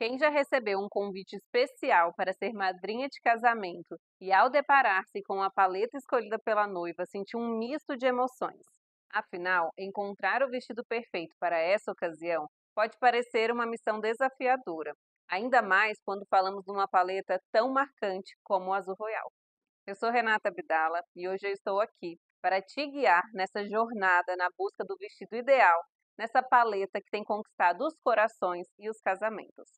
Quem já recebeu um convite especial para ser madrinha de casamento e, ao deparar-se com a paleta escolhida pela noiva, sentiu um misto de emoções. Afinal, encontrar o vestido perfeito para essa ocasião pode parecer uma missão desafiadora, ainda mais quando falamos de uma paleta tão marcante como o azul royal. Eu sou Renata Bidala e hoje eu estou aqui para te guiar nessa jornada na busca do vestido ideal, nessa paleta que tem conquistado os corações e os casamentos.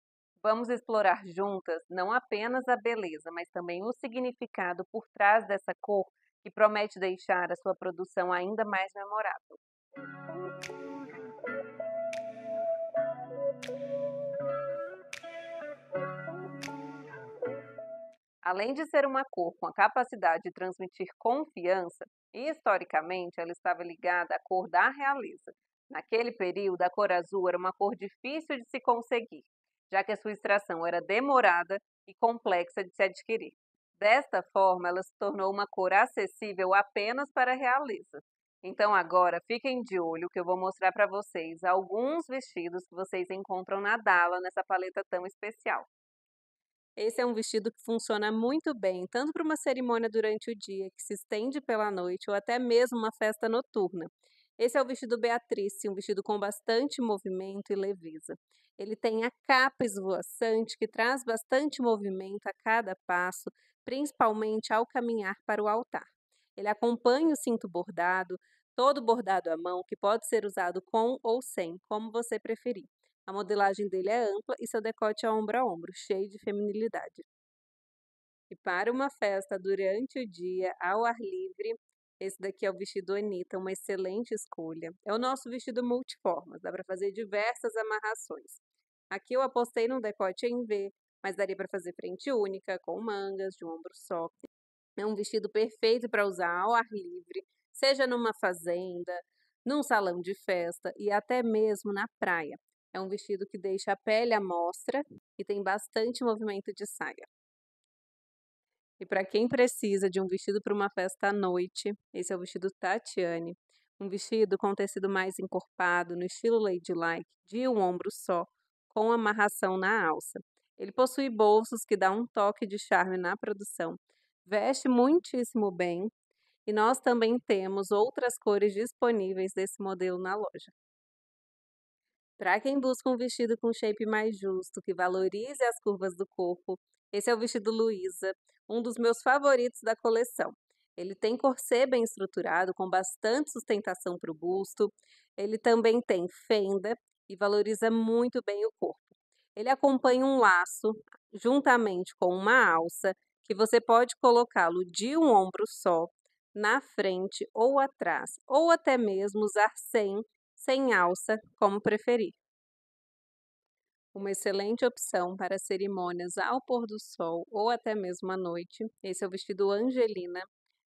Vamos explorar juntas não apenas a beleza, mas também o significado por trás dessa cor que promete deixar a sua produção ainda mais memorável. Além de ser uma cor com a capacidade de transmitir confiança, historicamente ela estava ligada à cor da realeza. Naquele período, a cor azul era uma cor difícil de se conseguir, já que a sua extração era demorada e complexa de se adquirir. Desta forma, ela se tornou uma cor acessível apenas para a realeza. Então agora fiquem de olho que eu vou mostrar para vocês alguns vestidos que vocês encontram na Dala nessa paleta tão especial. Esse é um vestido que funciona muito bem, tanto para uma cerimônia durante o dia, que se estende pela noite, ou até mesmo uma festa noturna. Esse é o vestido Beatrice, um vestido com bastante movimento e leveza. Ele tem a capa esvoaçante que traz bastante movimento a cada passo, principalmente ao caminhar para o altar. Ele acompanha o cinto bordado, todo bordado à mão, que pode ser usado com ou sem, como você preferir. A modelagem dele é ampla e seu decote é ombro a ombro, cheio de feminilidade. E para uma festa durante o dia, ao ar livre, esse daqui é o vestido Anitta, uma excelente escolha. É o nosso vestido multiformas, dá para fazer diversas amarrações. Aqui eu apostei num decote em V, mas daria para fazer frente única, com mangas, de um ombro só. É um vestido perfeito para usar ao ar livre, seja numa fazenda, num salão de festa e até mesmo na praia. É um vestido que deixa a pele à mostra e tem bastante movimento de saia. E para quem precisa de um vestido para uma festa à noite, esse é o vestido Tatiane. Um vestido com tecido mais encorpado, no estilo ladylike, de um ombro só, com amarração na alça. Ele possui bolsos que dá um toque de charme na produção. Veste muitíssimo bem. E nós também temos outras cores disponíveis desse modelo na loja. Para quem busca um vestido com shape mais justo, que valorize as curvas do corpo, esse é o vestido Luiza, um dos meus favoritos da coleção. Ele tem corset bem estruturado, com bastante sustentação para o busto. Ele também tem fenda e valoriza muito bem o corpo. Ele acompanha um laço juntamente com uma alça, que você pode colocá-lo de um ombro só, na frente ou atrás, ou até mesmo usar sem, sem alça, como preferir. Uma excelente opção para cerimônias ao pôr do sol ou até mesmo à noite. Esse é o vestido Angelina,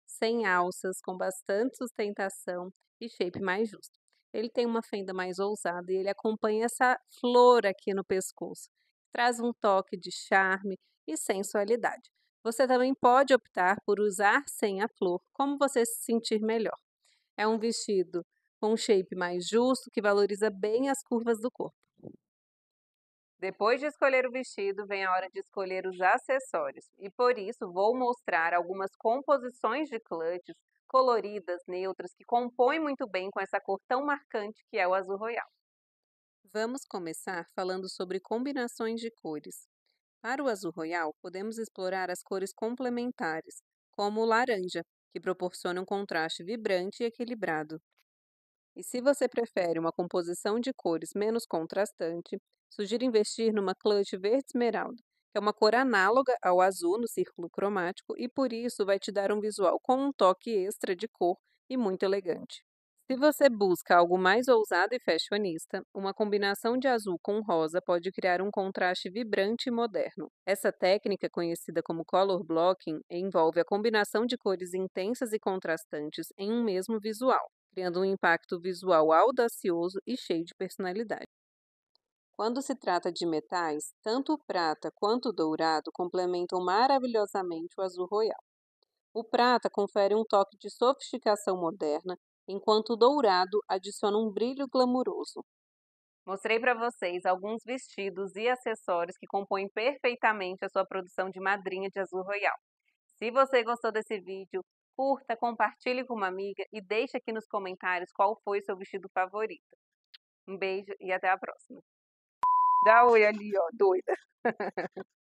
sem alças, com bastante sustentação e shape mais justo. Ele tem uma fenda mais ousada e ele acompanha essa flor aqui no pescoço. Traz um toque de charme e sensualidade. Você também pode optar por usar sem a flor, como você se sentir melhor. É um vestido com um shape mais justo que valoriza bem as curvas do corpo. Depois de escolher o vestido, vem a hora de escolher os acessórios, e por isso vou mostrar algumas composições de clutches coloridas, neutras, que compõem muito bem com essa cor tão marcante que é o azul royal. Vamos começar falando sobre combinações de cores. Para o azul royal, podemos explorar as cores complementares, como o laranja, que proporciona um contraste vibrante e equilibrado. E se você prefere uma composição de cores menos contrastante, sugiro investir numa clutch verde esmeralda, que é uma cor análoga ao azul no círculo cromático e por isso vai te dar um visual com um toque extra de cor e muito elegante. Se você busca algo mais ousado e fashionista, uma combinação de azul com rosa pode criar um contraste vibrante e moderno. Essa técnica, conhecida como color blocking, envolve a combinação de cores intensas e contrastantes em um mesmo visual criando um impacto visual audacioso e cheio de personalidade. Quando se trata de metais, tanto o prata quanto o dourado complementam maravilhosamente o azul royal. O prata confere um toque de sofisticação moderna, enquanto o dourado adiciona um brilho glamouroso. Mostrei para vocês alguns vestidos e acessórios que compõem perfeitamente a sua produção de madrinha de azul royal. Se você gostou desse vídeo, curta, compartilhe com uma amiga e deixe aqui nos comentários qual foi seu vestido favorito. Um beijo e até a próxima. Dá oi ali, ó, doida.